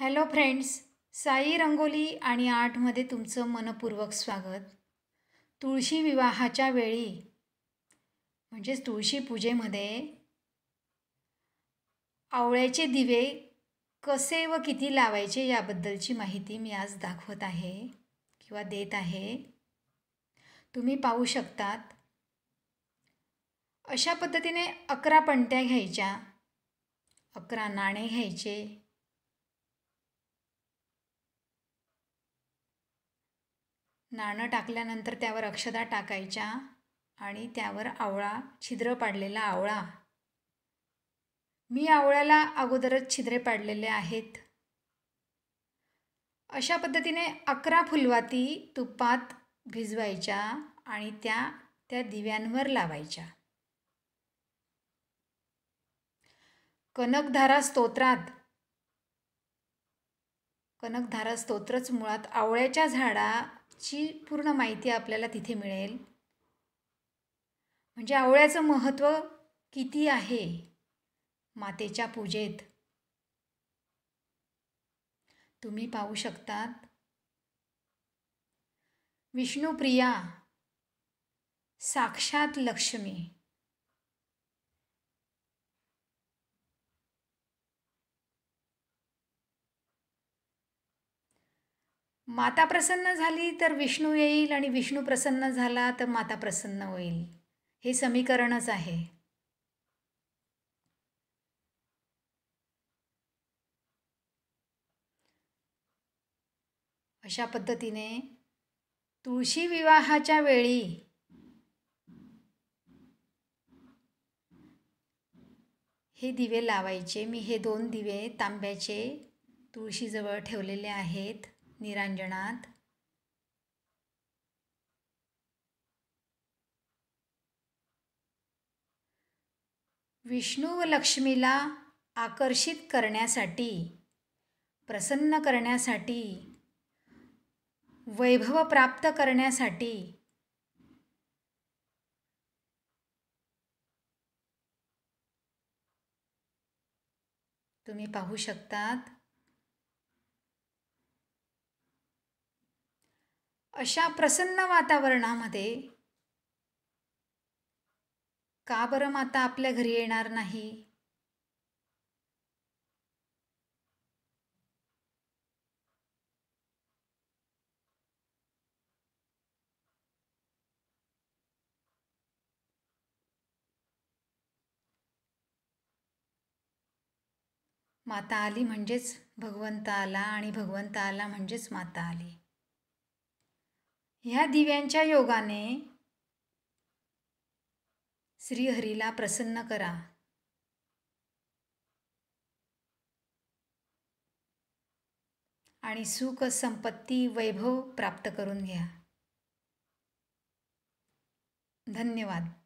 hello friends Sai rangoli आणि आर्टमध्ये तुमचं मनपूर्वक स्वागत तुळशी विवाहाच्या वेळी म्हणजेच तुळशी पूजेमध्ये आवळ्याचे दिवे कसे व किती लावायचे याबद्दलची माहिती मी आज दाखवत आहे किंवा देत आहे तुम्ही पाहू शकतात अशा पद्धतीने अकरा पणत्या घ्यायच्या अकरा नाणे घ्यायचे नाणं टाकल्यानंतर त्यावर अक्षदा टाकायच्या आणि त्यावर आवळा छिद्र पाडलेला आवळा मी आवळ्याला अगोदरच छिद्रे पाडलेले आहेत अशा पद्धतीने अकरा फुलवाती तुपात भिजवायच्या आणि त्या त्या दिव्यांवर लावायच्या कनकधारा स्तोत्रात कनकधारा स्तोत्रच मुळात आवळ्याच्या झाडा ची पूर्ण माहिती आपल्याला तिथे मिळेल म्हणजे आवळ्याचं महत्त्व किती आहे मातेच्या पूजेत तुम्ही पाहू शकतात विष्णुप्रिया साक्षात लक्ष्मी माता प्रसन्न झाली तर विष्णू येईल आणि विष्णू प्रसन्न झाला तर माता प्रसन्न होईल हे समीकरणच आहे अशा पद्धतीने तुळशी विवाहाच्या वेळी हे दिवे लावायचे मी हे दोन दिवे तांब्याचे तुळशीजवळ ठेवलेले आहेत निरांजनात, विष्णू व लक्ष्मीला आकर्षित करण्यासाठी प्रसन्न करण्यासाठी वैभव प्राप्त करण्यासाठी तुम्ही पाहू शकतात अशा प्रसन्न वातावरणामध्ये का बरं माता आपल्या घरी येणार नाही माता आली म्हणजेच भगवंत आला आणि भगवंत आला म्हणजेच माता आली ह्या दिव्यांच्या योगाने श्रीहरीला प्रसन्न करा आणि सुख संपत्ती वैभव प्राप्त करून घ्या धन्यवाद